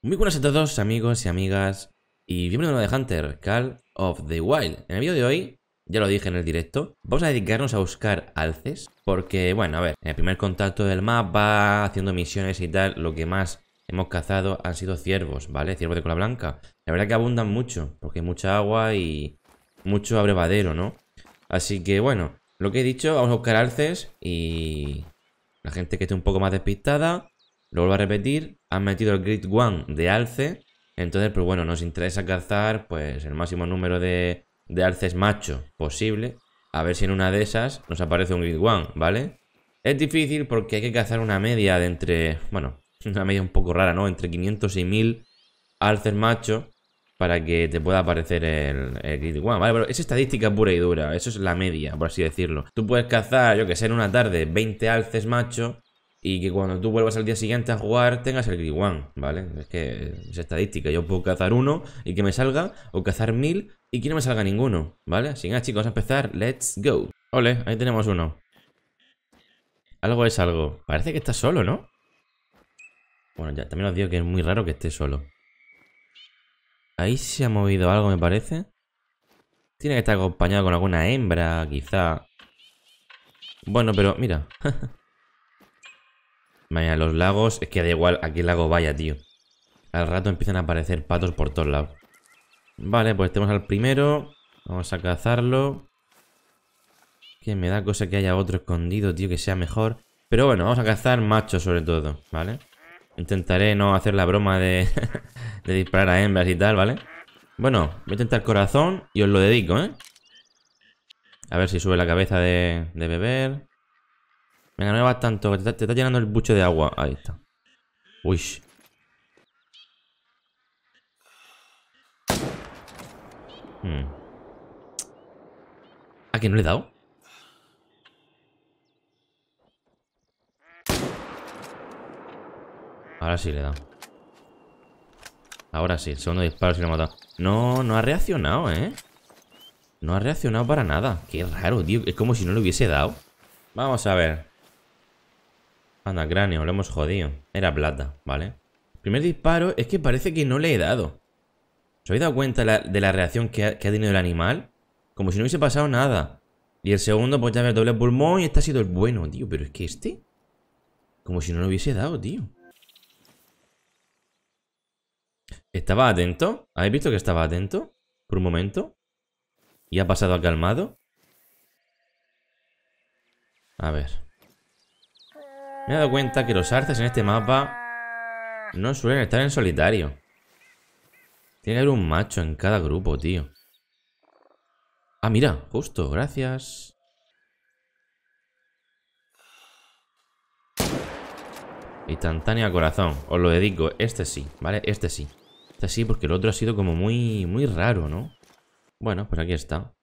Muy buenas a todos amigos y amigas y bienvenidos a de Hunter, Call of the Wild. En el vídeo de hoy, ya lo dije en el directo, vamos a dedicarnos a buscar alces porque, bueno, a ver, en el primer contacto del mapa, haciendo misiones y tal, lo que más hemos cazado han sido ciervos, ¿vale? Ciervos de cola blanca. La verdad que abundan mucho porque hay mucha agua y mucho abrevadero, ¿no? Así que, bueno, lo que he dicho, vamos a buscar alces y la gente que esté un poco más despistada lo vuelvo a repetir, han metido el grid one de alce, entonces pues bueno, nos interesa cazar pues el máximo número de, alces macho posible, a ver si en una de esas nos aparece un grid one, ¿vale? Es difícil porque hay que cazar una media de entre, bueno, una media un poco rara, ¿no? Entre 500 y 1000 alces macho para que te pueda aparecer el, Grid 1 ¿vale? Pero es estadística pura y dura, eso es la media, por así decirlo. Tú puedes cazar, yo que sé, en una tarde 20 alces macho y que cuando tú vuelvas al día siguiente a jugar tengas el Grid ¿vale? Es que es estadística. Yo puedo cazar uno y que me salga, o cazar mil y que no me salga ninguno, ¿vale? Así que, chicos, a empezar. Let's go. Ole, ahí tenemos uno. Algo es algo. Parece que está solo, ¿no? Bueno, ya también os digo que es muy raro que esté solo. Ahí se ha movido algo, me parece. Tiene que estar acompañado con alguna hembra, quizá. Bueno, pero mira. Vaya, los lagos. Es que da igual a qué lago vaya, tío. Al rato empiezan a aparecer patos por todos lados. Vale, pues tenemos al primero. Vamos a cazarlo. Que me da cosa que haya otro escondido, tío, que sea mejor. Pero bueno, vamos a cazar machos sobre todo, ¿vale? Intentaré no hacer la broma de, disparar a hembras y tal, ¿vale? Bueno, voy a intentar corazón y os lo dedico, ¿eh? A ver si sube la cabeza de beber. Venga, no vas tanto, te está, llenando el buche de agua. Ahí está. Uy. Hmm. ¿A que no le he dado? Ahora sí le he dado. Ahora sí, el segundo disparo se lo ha matado. No, no ha reaccionado, ¿eh? No ha reaccionado para nada. Qué raro, tío. Es como si no le hubiese dado. Vamos a ver. Anda, cráneo, lo hemos jodido. Era plata, ¿vale? Primer disparo, es que parece que no le he dado. ¿Os habéis dado cuenta de la reacción que ha, tenido el animal? Como si no hubiese pasado nada. Y el segundo, pues ya me doble pulmón y este ha sido el bueno, tío. Pero es que este... Como si no lo hubiese dado, tío. ¿Estaba atento? ¿Habéis visto que estaba atento? Por un momento. Y ha pasado acalmado calmado. A ver. Me he dado cuenta que los arces en este mapa no suelen estar en solitario. Tiene que haber un macho en cada grupo, tío. Ah, mira, justo, gracias. Instantánea corazón, os lo dedico. Este sí, ¿vale? Este sí. Este sí, porque el otro ha sido como muy, muy raro, ¿no? Bueno, pues aquí está.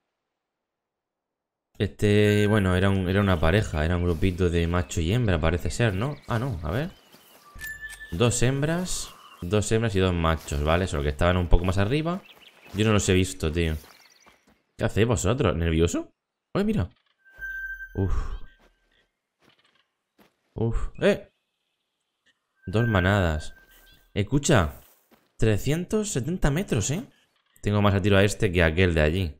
Este, bueno, era, un, era una pareja, era un grupito de macho y hembra, parece ser, ¿no? Ah, no, a ver. Dos hembras, dos hembras y dos machos, ¿vale? Solo que estaban un poco más arriba. Yo no los he visto, tío. ¿Qué hacéis vosotros? ¿Nervioso? Oye, mira. Uf. Uf. ¡Eh! Dos manadas. Escucha. 370 metros, ¿eh? Tengo más a tiro a este que a aquel de allí.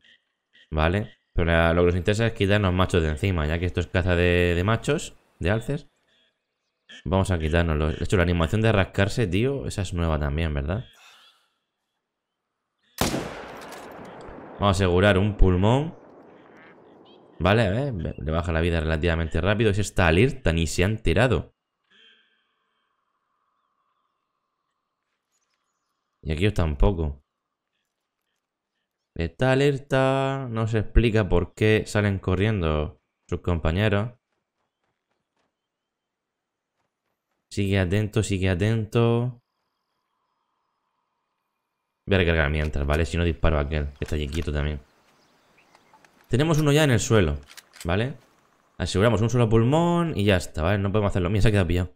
¿Vale? Pero lo que nos interesa es quitarnos machos de encima, ya que esto es caza de, machos, de alces. Vamos a quitarnos los... De hecho, la animación de rascarse, tío, esa es nueva también, ¿verdad? Vamos a asegurar un pulmón. Vale, a ver, le baja la vida relativamente rápido. Es esta Tan ni se han tirado. Y aquí os tampoco. Está alerta. No se explica por qué salen corriendo sus compañeros. Sigue atento, sigue atento. Voy a recargar mientras, ¿vale? Si no disparo a aquel, que está allí quieto también. Tenemos uno ya en el suelo, ¿vale? Aseguramos un solo pulmón y ya está, ¿vale? No podemos hacerlo. Mira, se ha quedado pillado.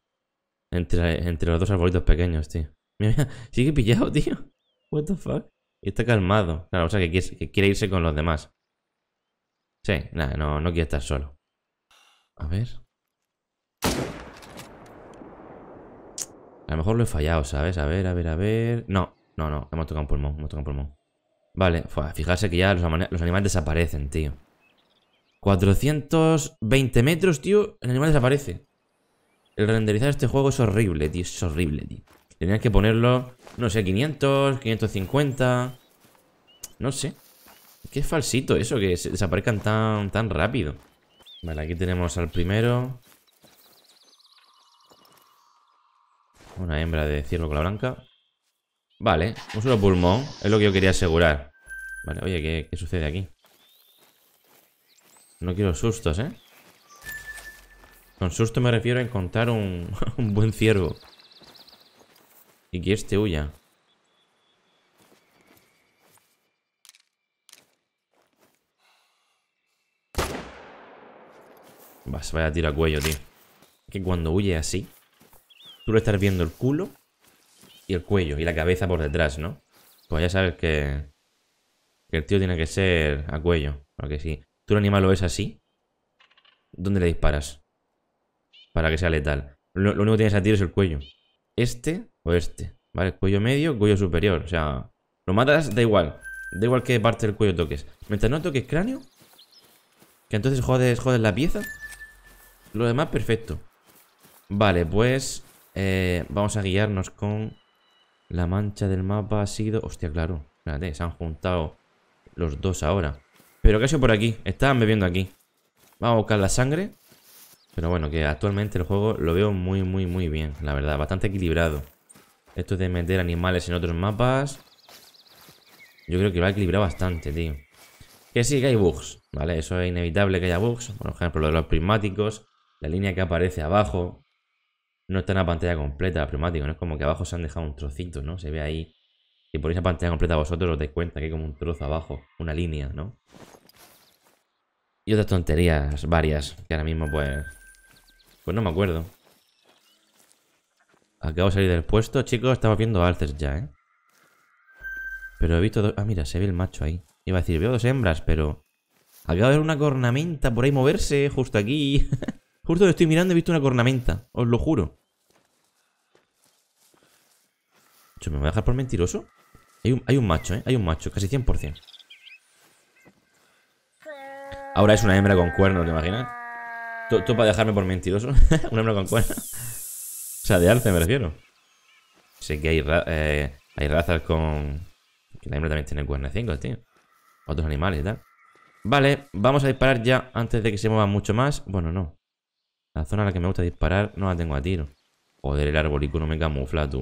Entre, entre los dos arbolitos pequeños, tío. Mira, mira, sigue pillado, tío. What the fuck? Y está calmado. Claro, o sea, que quiere, irse con los demás. Sí, nada, no, no quiere estar solo. A ver. A lo mejor lo he fallado, ¿sabes? A ver, a ver, a ver. No, no, no. Hemos tocado un pulmón, hemos tocado un pulmón. Vale, fijarse que ya los, los, animales desaparecen, tío. 420 metros, tío. El animal desaparece. El renderizar este juego es horrible, tío. Es horrible, tío. Tenía que ponerlo, no sé, 500, 550... No sé. Qué falsito eso, que se desaparezcan tan, tan rápido. Vale, aquí tenemos al primero. Una hembra de ciervo con la blanca. Vale, un solo pulmón. Es lo que yo quería asegurar. Vale, oye, ¿qué, sucede aquí? No quiero sustos, ¿eh? Con susto me refiero a encontrar un buen ciervo. Y que este huya. Vas, vaya tiro a cuello, tío. Que cuando huye así, tú lo estás viendo el culo y el cuello y la cabeza por detrás, ¿no? Pues ya sabes que, que el tío tiene que ser a cuello. Porque si tú el animal lo ves así, ¿dónde le disparas? Para que sea letal. Lo, lo único que tienes a tiro es el cuello este o este. ¿Vale? Cuello medio, cuello superior. O sea, lo matas, da igual. Da igual qué parte del cuello toques. Mientras no toques cráneo, que entonces jodes, la pieza. Lo demás, perfecto. Vale, pues eh, vamos a guiarnos con la mancha del mapa. Ha sido... Hostia, claro. Espérate, se han juntado los dos ahora. Pero casi por aquí? Estaban bebiendo aquí. Vamos a buscar la sangre. Pero bueno, que actualmente el juego lo veo muy, muy, muy bien, la verdad. Bastante equilibrado. Esto de meter animales en otros mapas... Yo creo que va a equilibrar bastante, tío. Que sí, que hay bugs, ¿vale? Eso es inevitable que haya bugs. Por ejemplo, lo de los prismáticos. La línea que aparece abajo no está en la pantalla completa, los No es como que abajo se han dejado un trocito, ¿no? Se ve ahí. Si ponéis la pantalla completa vosotros os dais cuenta que hay como un trozo abajo, una línea, ¿no? Y otras tonterías varias que ahora mismo pues pues no me acuerdo. Acabo de salir del puesto, chicos. Estamos viendo alces ya, ¿eh? Pero he visto dos... Ah, mira, se ve el macho ahí. Iba a decir, veo dos hembras, pero... Acabo de ver una cornamenta por ahí moverse, justo aquí. justo lo estoy mirando he visto una cornamenta. Os lo juro. ¿Me voy a dejar por mentiroso? Hay hay un macho, ¿eh? Hay un macho, casi 100%. Ahora es una hembra con cuernos, ¿te imaginas? Tú, para dejarme por mentiroso. un hembra con cuernos, o sea, de alce me refiero. Sé que hay, eh, razas con. Que la hembra también tiene cinco, tío. Otros animales y tal. Vale, vamos a disparar ya antes de que se mueva mucho más. Bueno, no. La zona a la que me gusta disparar no la tengo a tiro. Joder, el arbolico no me camufla, tú.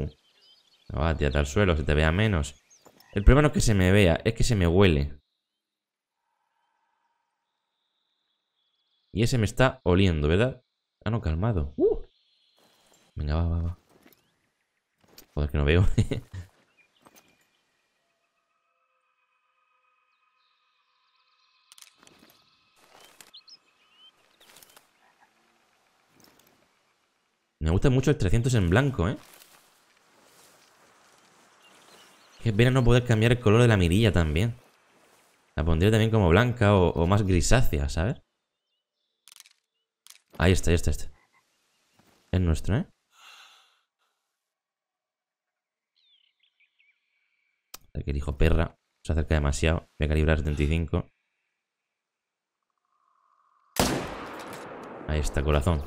Me vas a tirar al suelo, se te vea menos. El problema no es que se me vea, es que se me huele. Y ese me está oliendo, ¿verdad? Ah, no, calmado. Uh. Venga, va, va, va. Joder, que no veo. Me gusta mucho el 300 en blanco, ¿eh? Qué pena no poder cambiar el color de la mirilla también. La pondría también como blanca o, o más grisácea, ¿sabes? Ahí está, ahí está, este. Es nuestro, ¿eh? que elijo perra. Se acerca demasiado. Voy a calibrar 75. Ahí está, corazón.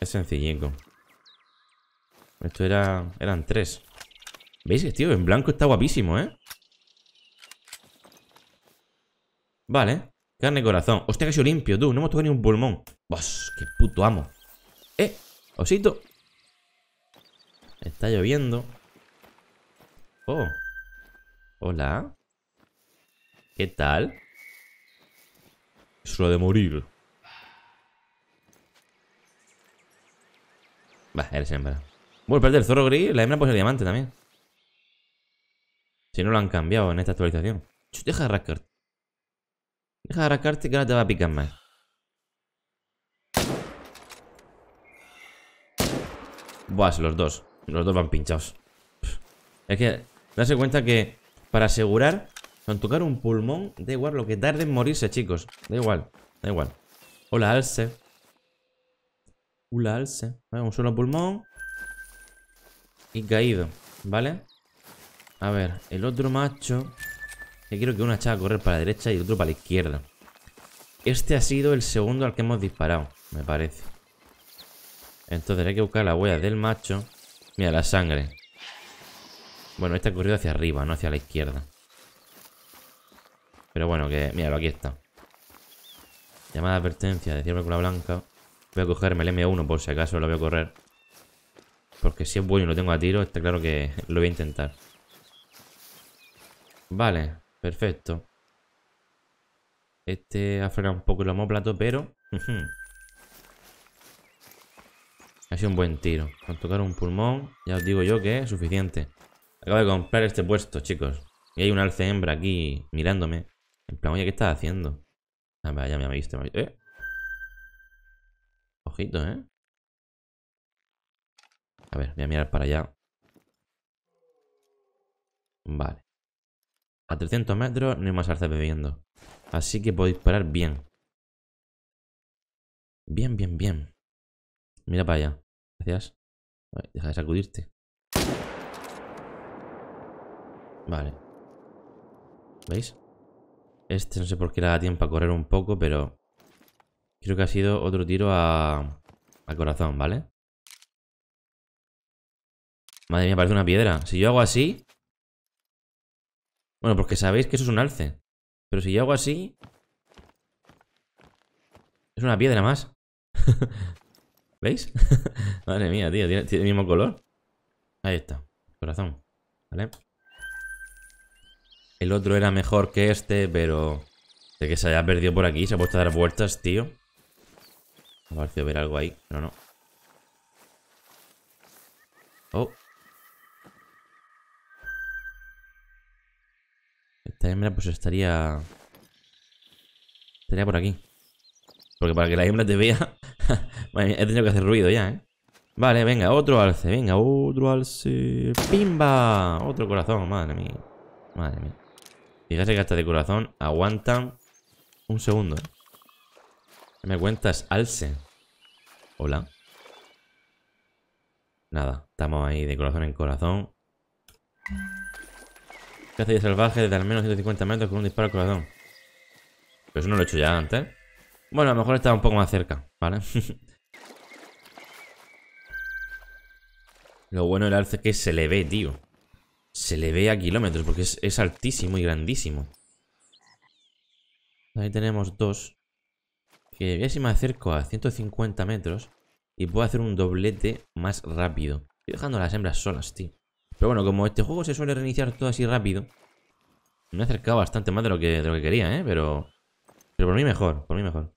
Es sencillico. Esto era... Eran tres. ¿Veis? Tío, en blanco está guapísimo, ¿eh? Vale. Carne y corazón. Hostia, que soy limpio, tú. No hemos tocado ni un pulmón. Bos, qué puto amo. Eh, osito. Está lloviendo. Oh. Hola. ¿Qué tal? Es de morir. Va, eres hembra. Bueno, perder el zorro gris, la hembra pues el diamante también. Si no lo han cambiado en esta actualización. Deja de rascarte. Deja que te va a picar más Buah, los dos. Los dos van pinchados. Es que darse cuenta que para asegurar, con tocar un pulmón, da igual lo que tarde en morirse, chicos. Da igual, da igual. Hola, alce. Hola, alce. un solo pulmón. Y caído, ¿vale? A ver, el otro macho quiero que uno chava a correr para la derecha y el otro para la izquierda. Este ha sido el segundo al que hemos disparado, me parece. Entonces hay que buscar la huella del macho. Mira, la sangre. Bueno, este ha corrido hacia arriba, no hacia la izquierda. Pero bueno, que... Míralo, aquí está. Llamada de advertencia con la blanca. Voy a cogerme el M1 por si acaso lo voy a correr. Porque si es bueno y lo tengo a tiro, está claro que lo voy a intentar. Vale. Perfecto. Este ha frenado un poco el homóplato, pero... ha sido un buen tiro. Con tocar un pulmón, ya os digo yo que es suficiente. Acabo de comprar este puesto, chicos. Y hay un alce hembra aquí mirándome. En plan, oye, ¿qué estás haciendo? Ah, ya me ha visto, ¡Eh! Ojito, ¿eh? A ver, voy a mirar para allá. Vale. A 300 metros no hay más arce bebiendo. Así que podéis parar bien. Bien, bien, bien. Mira para allá. Gracias. deja de sacudirte. Vale. ¿Veis? Este no sé por qué le da tiempo a correr un poco, pero... Creo que ha sido otro tiro a... Al corazón, ¿vale? Madre mía, parece una piedra. Si yo hago así, bueno, porque sabéis que eso es un alce. Pero si yo hago así... Es una piedra más. ¿Veis? Madre mía, tío. Tiene, el mismo color. Ahí está. Corazón. ¿Vale? El otro era mejor que este, pero... De que se haya perdido por aquí. Se ha puesto a dar vueltas, tío. Me ha parecido ver algo ahí, No, no. Oh. hembra pues estaría... Estaría por aquí. Porque para que la hembra te vea... he tenido que hacer ruido ya, ¿eh? Vale, venga, otro alce, venga, otro alce. ¡Pimba! Otro corazón, madre mía. Madre mía. Fíjate que hasta de corazón aguantan un segundo. ¿eh? me cuentas, alce? Hola. Nada, estamos ahí de corazón en corazón de salvaje de al menos 150 metros con un disparo al corazón. Pero eso no lo he hecho ya antes. Bueno, a lo mejor estaba un poco más cerca, ¿vale? lo bueno del arce es que se le ve, tío. Se le ve a kilómetros porque es, altísimo y grandísimo. Ahí tenemos dos. Que voy si me acerco a 150 metros y puedo hacer un doblete más rápido. Estoy dejando las hembras solas, tío. Pero bueno, como este juego se suele reiniciar todo así rápido, me he acercado bastante más de lo que, lo quería, ¿eh? Pero, pero por mí mejor, por mí mejor.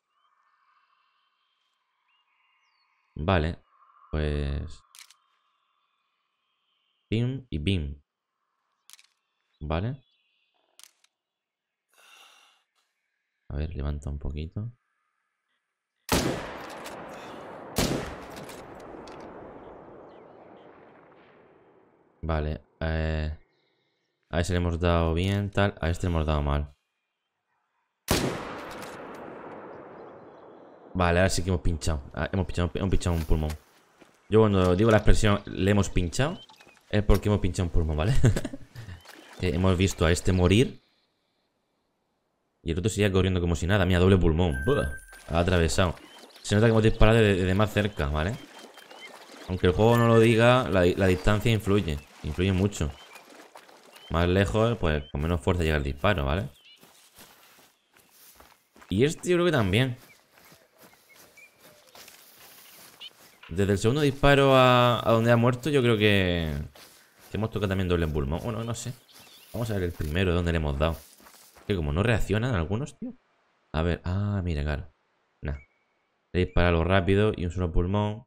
Vale, pues... Bim y bim. Vale. A ver, levanta un poquito. Vale. Eh, a ese le hemos dado bien, tal. A este le hemos dado mal. Vale, ahora sí que ah, hemos pinchado. hemos pinchado, un pulmón. Yo cuando digo la expresión le hemos pinchado, es porque hemos pinchado un pulmón, ¿vale? Eh, hemos visto a este morir. Y el otro sigue corriendo como si nada. Mira, doble pulmón. ha atravesado. Se nota que hemos disparado desde más cerca, ¿vale? Aunque el juego no lo diga, la distancia influye. Influye mucho. Más lejos, pues con menos fuerza llega el disparo, ¿vale? Y este yo creo que también. Desde el segundo disparo a, donde ha muerto, yo creo que, hemos tocado también doble en pulmón. Bueno, no sé. Vamos a ver el primero, de dónde le hemos dado. Que como no reaccionan algunos, tío. A ver, ah, mira, claro. Nah. Le rápido y un solo pulmón.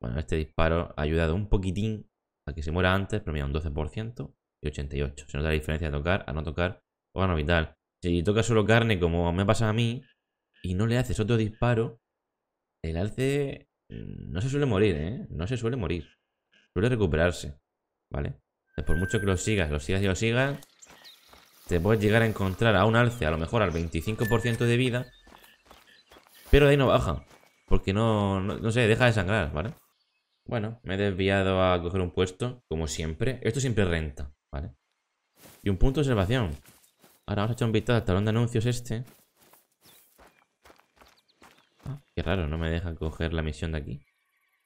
Bueno, este disparo ha ayudado un poquitín que se muera antes, pero un 12% y 88. Se nota la diferencia de tocar a no tocar pues no vital. Si tocas solo carne, como me pasa a mí, y no le haces otro disparo, el alce mm, no se suele morir, ¿eh? No se suele morir. Suele recuperarse, ¿vale? Por mucho que lo sigas, lo sigas y lo sigas, te puedes llegar a encontrar a un alce, a lo mejor al 25% de vida, pero de ahí no baja. Porque no, no, no sé, deja de sangrar, ¿vale? Bueno, me he desviado a coger un puesto, como siempre. Esto siempre renta, ¿vale? Y un punto de observación. Ahora vamos a echar un vistazo al talón de anuncios este. Ah, qué raro, no me deja coger la misión de aquí.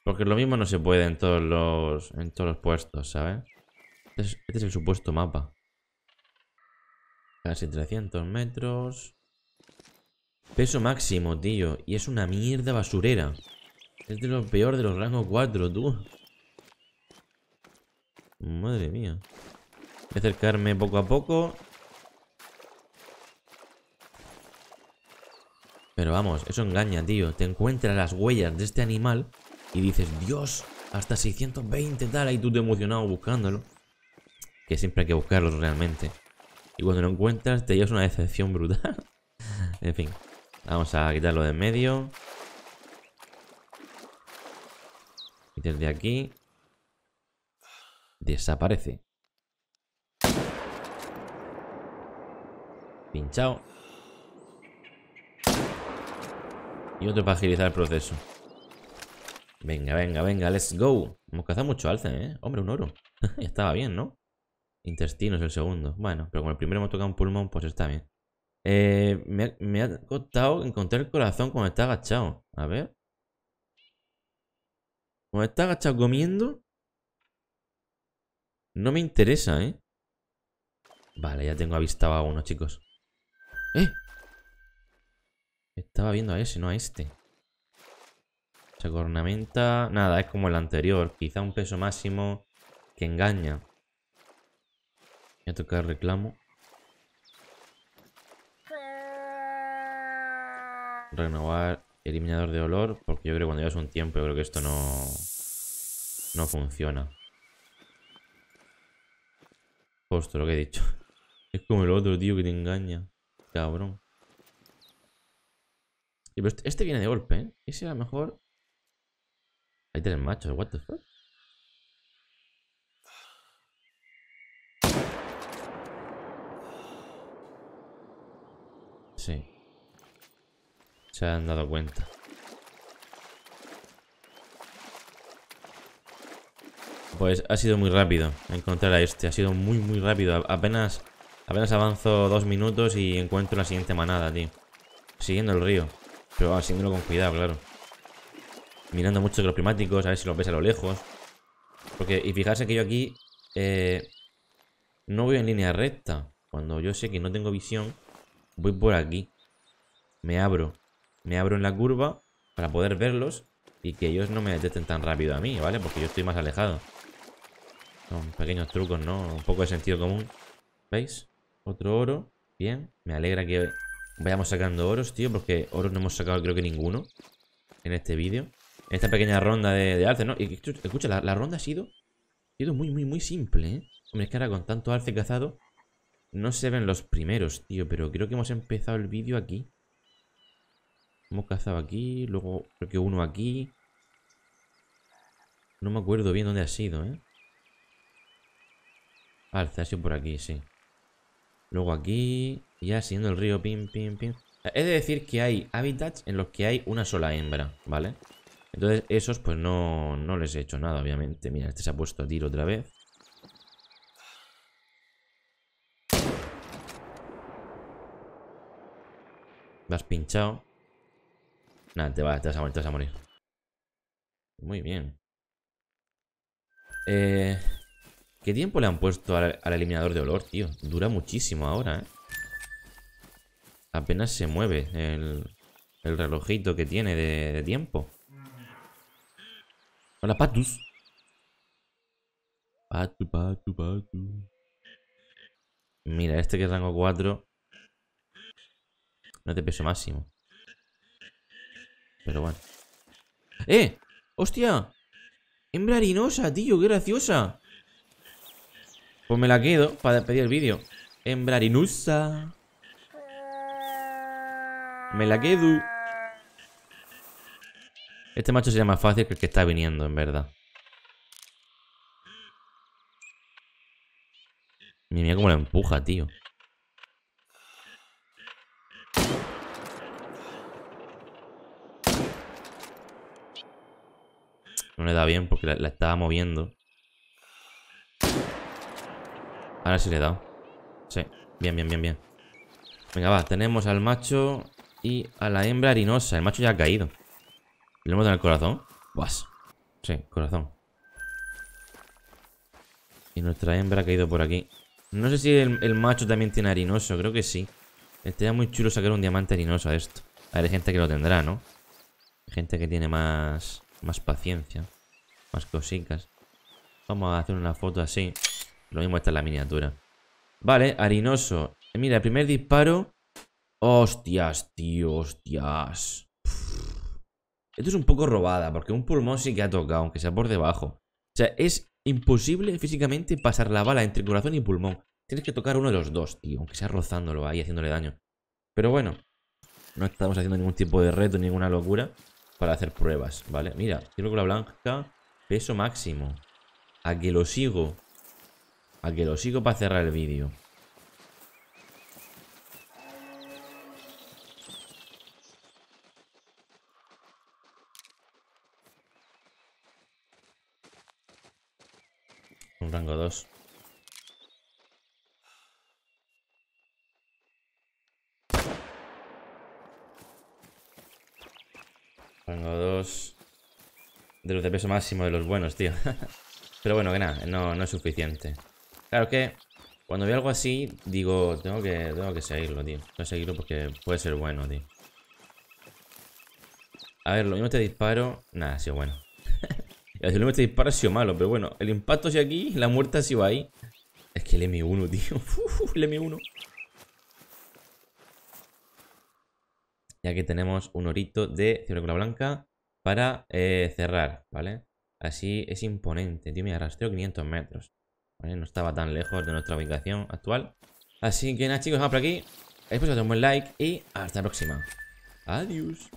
Porque lo mismo no se puede en todos los, en todos los puestos, ¿sabes? Este es, este es el supuesto mapa. Casi 300 metros. Peso máximo, tío. Y es una mierda basurera. Este es de lo peor de los rangos 4, tú. Madre mía. Voy a acercarme poco a poco. Pero vamos, eso engaña, tío. Te encuentras las huellas de este animal y dices, Dios, hasta 620 tal. Y tú te emocionado buscándolo. Que siempre hay que buscarlos realmente. Y cuando lo encuentras, te llevas una decepción brutal. en fin, vamos a quitarlo de en medio. Y desde aquí desaparece. Pinchado. Y otro para agilizar el proceso. Venga, venga, venga, let's go. Hemos cazado mucho alce, ¿eh? Hombre, un oro. Estaba bien, ¿no? es el segundo. Bueno, pero con el primero hemos tocado un pulmón, pues está bien. Eh, me, ha costado encontrar el corazón cuando está agachado. A ver. Como está agachado comiendo. No me interesa, ¿eh? Vale, ya tengo avistado a uno, chicos. ¡Eh! Estaba viendo a ese, no a este. Se Nada, es como el anterior. Quizá un peso máximo que engaña. Voy a tocar reclamo. Renovar Eliminador de olor, porque yo creo que cuando llevas un tiempo, yo creo que esto no, no funciona. Justo lo que he dicho. Es como el otro, tío, que te engaña. Cabrón. Este, este viene de golpe, ¿eh? Ese era mejor... Hay tres machos, what the fuck? Sí se han dado cuenta. Pues ha sido muy rápido encontrar a este. Ha sido muy, muy rápido. Apenas, apenas avanzo dos minutos y encuentro la siguiente manada, tío. Siguiendo el río. Pero haciéndolo con cuidado, claro. Mirando mucho los climáticos, a ver si los ves a lo lejos. Porque, y fijarse que yo aquí eh, no voy en línea recta. Cuando yo sé que no tengo visión, voy por aquí. Me abro me abro en la curva para poder verlos y que ellos no me detecten tan rápido a mí, ¿vale? Porque yo estoy más alejado. Son pequeños trucos, ¿no? Un poco de sentido común. ¿Veis? Otro oro. Bien. Me alegra que vayamos sacando oros, tío, porque oros no hemos sacado creo que ninguno en este vídeo. En esta pequeña ronda de, de alce, ¿no? Y, escucha, la, ronda ha sido, ha sido muy, muy, muy simple, ¿eh? Hombre, es que ahora con tanto alce cazado no se ven los primeros, tío, pero creo que hemos empezado el vídeo aquí. Hemos cazado aquí, luego creo que uno aquí. No me acuerdo bien dónde ha sido, ¿eh? Ah, ha sido por aquí, sí. Luego aquí, ya siguiendo el río, pim, pim, pim. He de decir que hay hábitats en los que hay una sola hembra, ¿vale? Entonces esos pues no, no les he hecho nada, obviamente. Mira, este se ha puesto a tiro otra vez. Me has pinchado. Nada, te, vas, te a morir, te vas a morir. Muy bien. Eh, ¿Qué tiempo le han puesto al, eliminador de olor, tío? Dura muchísimo ahora, ¿eh? Apenas se mueve el, relojito que tiene de, tiempo. Hola, Patus. Patu, patu, patu. Mira, este que es rango 4. No te peso máximo. Pero bueno. ¡Eh! ¡Hostia! Hembra harinosa, tío, qué graciosa. Pues me la quedo para pedir el vídeo. Hembra harinosa. Me la quedo. Este macho sería más fácil que el que está viniendo, en verdad. Mira cómo la empuja, tío. No le da bien porque la, estaba moviendo. Ahora sí le he dado. Sí, bien, bien, bien, bien. Venga, va, tenemos al macho y a la hembra harinosa. El macho ya ha caído. ¿Le hemos dado el corazón? Buas. Sí, corazón. Y nuestra hembra ha caído por aquí. No sé si el, macho también tiene harinoso, creo que sí. Estaría muy chulo sacar un diamante harinoso a esto. A ver, Hay gente que lo tendrá, ¿no? Gente que tiene más... Más paciencia. Más cositas. Vamos a hacer una foto así. Lo mismo está en la miniatura. Vale, harinoso. Eh, mira, primer disparo. Hostias, tío, hostias. Esto es un poco robada, porque un pulmón sí que ha tocado, aunque sea por debajo. O sea, es imposible físicamente pasar la bala entre corazón y pulmón. Tienes que tocar uno de los dos, tío, aunque sea rozándolo ahí, haciéndole daño. Pero bueno, no estamos haciendo ningún tipo de reto, ninguna locura para hacer pruebas, ¿vale? Mira, la blanca, peso máximo. A que lo sigo. A que lo sigo para cerrar el vídeo. Un rango 2. Tengo dos de los de peso máximo de los buenos, tío. Pero bueno, que nada, no, es suficiente. Claro que cuando veo algo así, digo, tengo que, tengo que seguirlo, tío. Tengo que seguirlo porque puede ser bueno, tío. A ver, lo mismo te disparo. Nada, ha sido bueno. lo mismo te disparo ha sido malo, pero bueno, el impacto ha aquí, la muerte ha sido ahí. Es que el M1, tío. Uf, el M1. Ya que tenemos un orito de cibercola blanca para eh, cerrar, ¿vale? Así es imponente. Tío, Me rastreo 500 metros. ¿Vale? No estaba tan lejos de nuestra ubicación actual. Así que nada, chicos, vamos por aquí. Espero que os un buen like y hasta la próxima. Adiós.